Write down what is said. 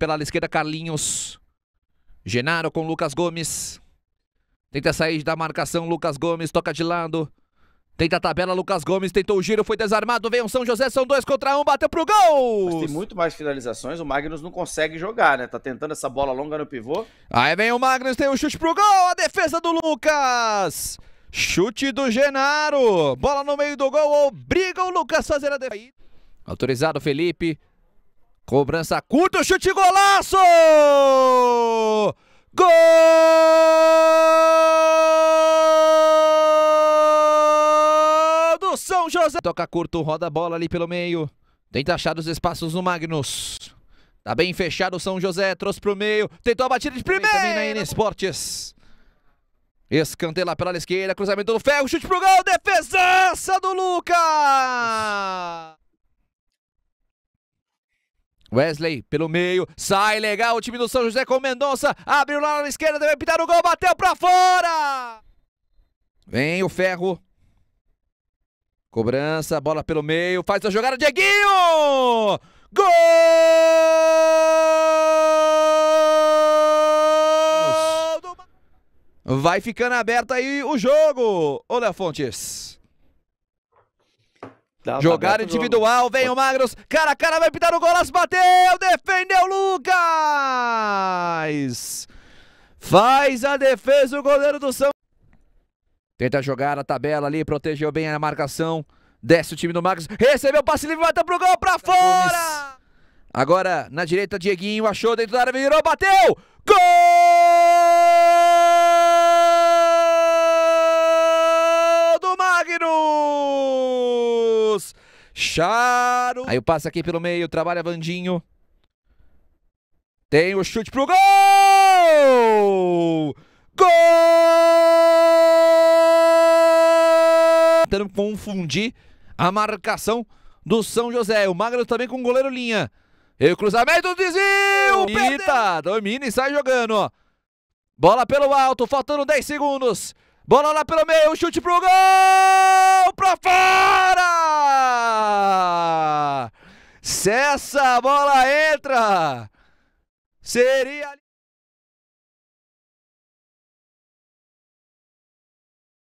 pela esquerda, Carlinhos. Genaro com Lucas Gomes. Tenta sair da marcação, Lucas Gomes toca de lado. Tenta a tabela, Lucas Gomes tentou o giro, foi desarmado, vem um São José, são dois contra um, bateu pro gol! Mas tem muito mais finalizações, o Magnus não consegue jogar, né? Tá tentando essa bola longa no pivô. Aí vem o Magnus, tem o um chute pro gol, a defesa do Lucas! Chute do Genaro, bola no meio do gol, obriga o Lucas a fazer a defesa. Autorizado Felipe, Cobrança curta, chute golaço! Gol do São José. Toca curto, roda a bola ali pelo meio. Tenta achar os espaços no Magnus. Tá bem fechado o São José, trouxe pro meio. Tentou a batida de primeira. Também na N Esportes. Escanteio lá pela esquerda, cruzamento do Ferro, chute pro gol, defesaça do Lucas! Wesley pelo meio, sai legal o time do São José com o Mendonça, abriu lá na esquerda, deve pintar o gol, bateu pra fora! Vem o Ferro. Cobrança, bola pelo meio, faz a jogada, Dieguinho! Gol! Do... Vai ficando aberto aí o jogo, ô Léo Fontes. Jogada individual, vem o Magros, cara a cara, vai pintar o golaço, bateu, defendeu Lucas! Faz a defesa o goleiro do São Tenta jogar a tabela ali, protegeu bem a marcação, desce o time do Magros, recebeu o passe livre, bateu tá pro gol, pra fora! Agora, na direita, Dieguinho achou dentro da área, virou, bateu! Gol! Charo. Aí o passe aqui pelo meio, trabalha Vandinho. Tem o chute pro gol! Gol! Tentando confundir a marcação do São José. O Magno também com o goleiro linha. E o cruzamento do desvio! Eita, domina e sai jogando, Bola pelo alto, faltando 10 segundos. Bola lá pelo meio, chute pro gol! Pra fora! Se essa bola entra, seria.